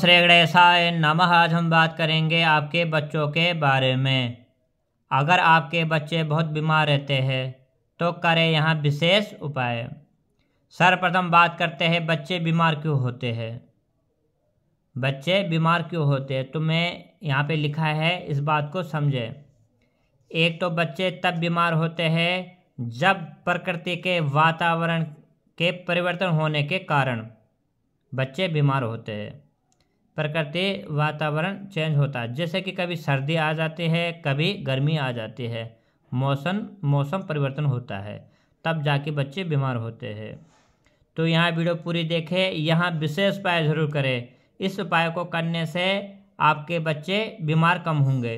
श्री गणेशाय नमः आज हम बात करेंगे आपके बच्चों के बारे में अगर आपके बच्चे बहुत बीमार रहते हैं तो करें यहाँ विशेष उपाय सर्वप्रथम बात करते हैं बच्चे बीमार क्यों होते हैं बच्चे बीमार क्यों होते हैं तो मैं यहाँ पे लिखा है इस बात को समझें एक तो बच्चे तब बीमार होते हैं जब प्रकृति के वातावरण के परिवर्तन होने के कारण बच्चे बीमार होते हैं प्रकृति वातावरण चेंज होता है जैसे कि कभी सर्दी आ जाती है कभी गर्मी आ जाती है मौसम मौसम परिवर्तन होता है तब जाके बच्चे बीमार होते हैं तो यहाँ वीडियो पूरी देखें यहाँ विशेष उपाय जरूर करें इस उपाय को करने से आपके बच्चे बीमार कम होंगे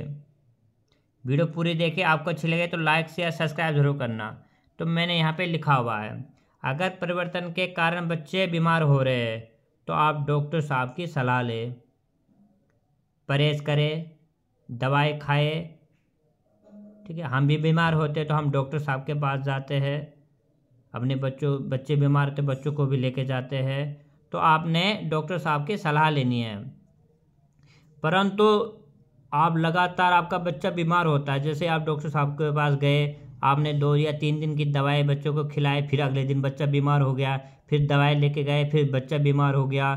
वीडियो पूरी देखें आपको अच्छी लगे तो लाइक शेयर सब्सक्राइब जरूर करना तो मैंने यहाँ पे लिखा हुआ है अगर परिवर्तन के कारण बच्चे बीमार हो रहे हैं तो आप डॉक्टर साहब की सलाह लें परहेज करें दवाई खाए ठीक है हम भी बीमार होते तो हम डॉक्टर साहब के पास जाते हैं अपने बच्चों बच्चे बीमार होते बच्चों को भी लेके जाते हैं तो आपने डॉक्टर साहब की सलाह लेनी है परंतु आप लगातार आपका बच्चा बीमार होता है जैसे आप डॉक्टर साहब के पास गए आपने दो या तीन दिन की दवाई बच्चों को खिलाए फिर अगले दिन बच्चा बीमार हो गया फिर दवाई लेके गए फिर बच्चा बीमार हो गया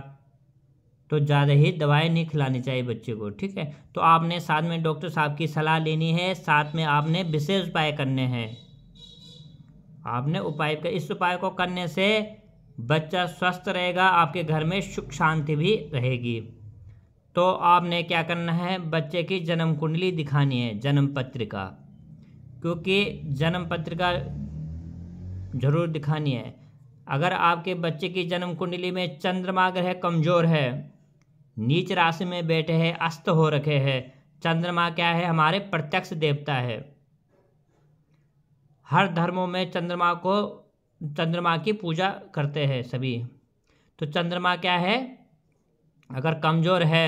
तो ज़्यादा ही दवाई नहीं खिलानी चाहिए बच्चे को ठीक है तो आपने साथ में डॉक्टर साहब की सलाह लेनी है साथ में आपने विशेष उपाय करने हैं आपने उपाय कर इस उपाय को करने से बच्चा स्वस्थ रहेगा आपके घर में सुख शांति भी रहेगी तो आपने क्या करना है बच्चे की जन्म कुंडली दिखानी है जन्म पत्रिका क्योंकि जन्म पत्रिका जरूर दिखानी है अगर आपके बच्चे की जन्म कुंडली में चंद्रमा ग्रह कमजोर है नीच राशि में बैठे हैं अस्त हो रखे हैं चंद्रमा क्या है हमारे प्रत्यक्ष देवता है हर धर्मों में चंद्रमा को चंद्रमा की पूजा करते हैं सभी तो चंद्रमा क्या है अगर कमज़ोर है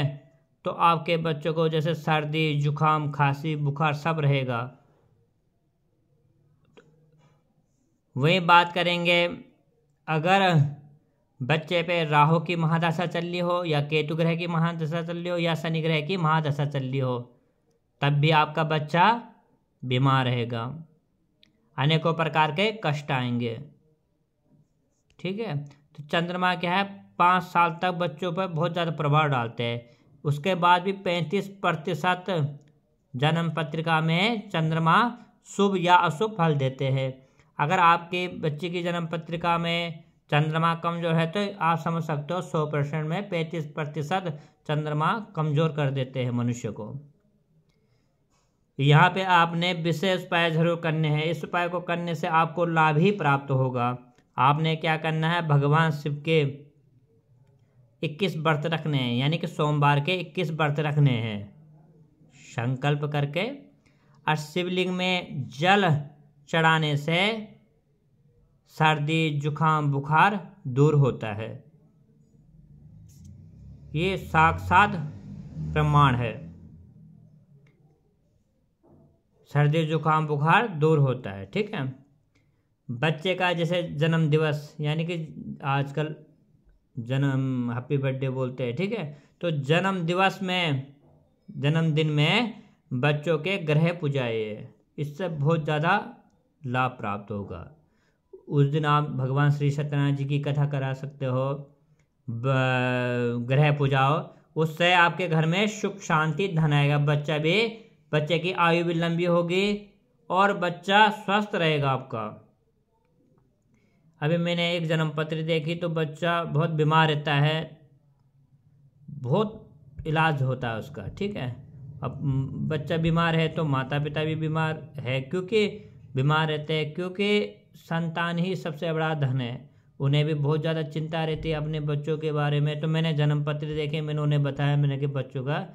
तो आपके बच्चों को जैसे सर्दी जुखाम खांसी बुखार सब रहेगा वहीं बात करेंगे अगर बच्चे पे राहु की महादशा चल रही हो या केतु ग्रह की महादशा चल रही हो या शनि ग्रह की महादशा चल रही हो तब भी आपका बच्चा बीमार रहेगा अनेकों प्रकार के कष्ट आएंगे ठीक है तो चंद्रमा क्या है पाँच साल तक बच्चों पर बहुत ज़्यादा प्रभाव डालते हैं उसके बाद भी पैंतीस प्रतिशत जन्म पत्रिका में चंद्रमा शुभ या अशुभ फल देते हैं अगर आपके बच्चे की जन्म पत्रिका में चंद्रमा कमजोर है तो आप समझ सकते हो सौ परसेंट में पैंतीस प्रतिशत चंद्रमा कमजोर कर देते हैं मनुष्य को यहाँ पे आपने विशेष उपाय जरूर करने हैं इस उपाय को करने से आपको लाभ ही प्राप्त होगा आपने क्या करना है भगवान शिव के इक्कीस व्रत रखने हैं यानी कि सोमवार के इक्कीस व्रत रखने हैं संकल्प करके और शिवलिंग में जल चढ़ाने से सर्दी जुखाम बुखार दूर होता है ये साक्षात प्रमाण है सर्दी जुकाम बुखार दूर होता है ठीक है बच्चे का जैसे जन्म दिवस यानी कि आजकल जन्म हैप्पी बर्थडे बोलते हैं ठीक है तो जन्म दिवस में जन्मदिन में बच्चों के ग्रह पूजाए इससे बहुत ज़्यादा लाभ प्राप्त होगा उस दिन आप भगवान श्री सत्यनारायण जी की कथा करा सकते हो ग्रह पूजा हो उससे आपके घर में सुख शांति धन आएगा बच्चा भी बच्चे की आयु भी लंबी होगी और बच्चा स्वस्थ रहेगा आपका अभी मैंने एक जन्म पत्र देखी तो बच्चा बहुत बीमार रहता है बहुत इलाज होता है उसका ठीक है अब बच्चा बीमार है तो माता पिता भी बीमार है क्योंकि बीमार रहते हैं क्योंकि संतान ही सबसे बड़ा धन है उन्हें भी बहुत ज़्यादा चिंता रहती है अपने बच्चों के बारे में तो मैंने जन्म पत्र देखे मैंने उन्हें बताया मैंने कि बच्चों का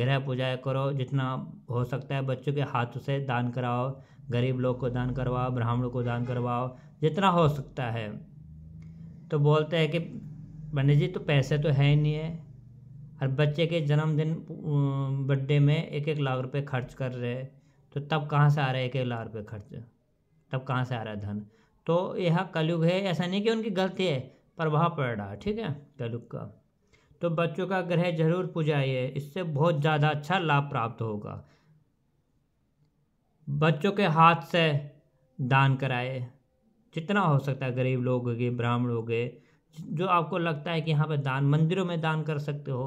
गृह पूजा करो जितना हो सकता है बच्चों के हाथों से दान कराओ गरीब लोग को दान करवाओ ब्राह्मणों को दान करवाओ जितना हो सकता है तो बोलते हैं कि पंडित जी तो पैसे तो है ही नहीं है और बच्चे के जन्मदिन बर्थडे में एक एक लाख रुपए खर्च कर रहे हैं तो तब कहाँ से आ रहा है एक एक लाख रुपये खर्च तब कहाँ से आ रहा है धन तो यह कलयुग है ऐसा नहीं कि उनकी गलती है प्रभाव पड़ रहा है ठीक है कलयुग का तो बच्चों का ग्रह जरूर पूजाइए इससे बहुत ज़्यादा अच्छा लाभ प्राप्त होगा बच्चों के हाथ से दान कराए जितना हो सकता है गरीब लोग हो ब्राह्मण हो गए जो आपको लगता है कि यहाँ पर दान मंदिरों में दान कर सकते हो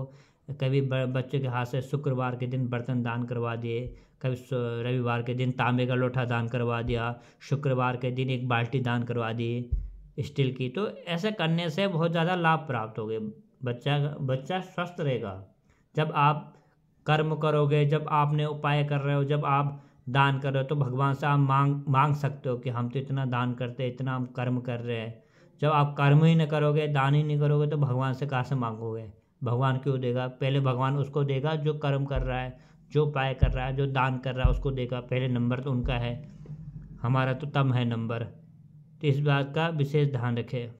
कभी बच्चे के हाथ से शुक्रवार के दिन बर्तन दान करवा दिए कभी रविवार के दिन तांबे का लोटा दान करवा दिया शुक्रवार के दिन एक बाल्टी दान करवा दी स्टील की तो ऐसे करने से बहुत ज़्यादा लाभ प्राप्त हो गए बच्चा बच्चा स्वस्थ रहेगा जब आप कर्म करोगे जब आपने उपाय कर रहे हो जब आप दान कर रहे हो तो भगवान से आप मांग मांग सकते हो कि हम तो इतना दान करते हैं इतना हम कर्म कर रहे हैं जब आप कर्म ही नहीं करोगे दान ही नहीं करोगे तो भगवान से कहाँ से मांगोगे भगवान क्यों देगा पहले भगवान उसको देगा जो कर्म कर रहा है जो पाए कर रहा है जो दान कर रहा है उसको देगा पहले नंबर तो उनका है हमारा तो तम है नंबर तो इस बात का विशेष ध्यान रखें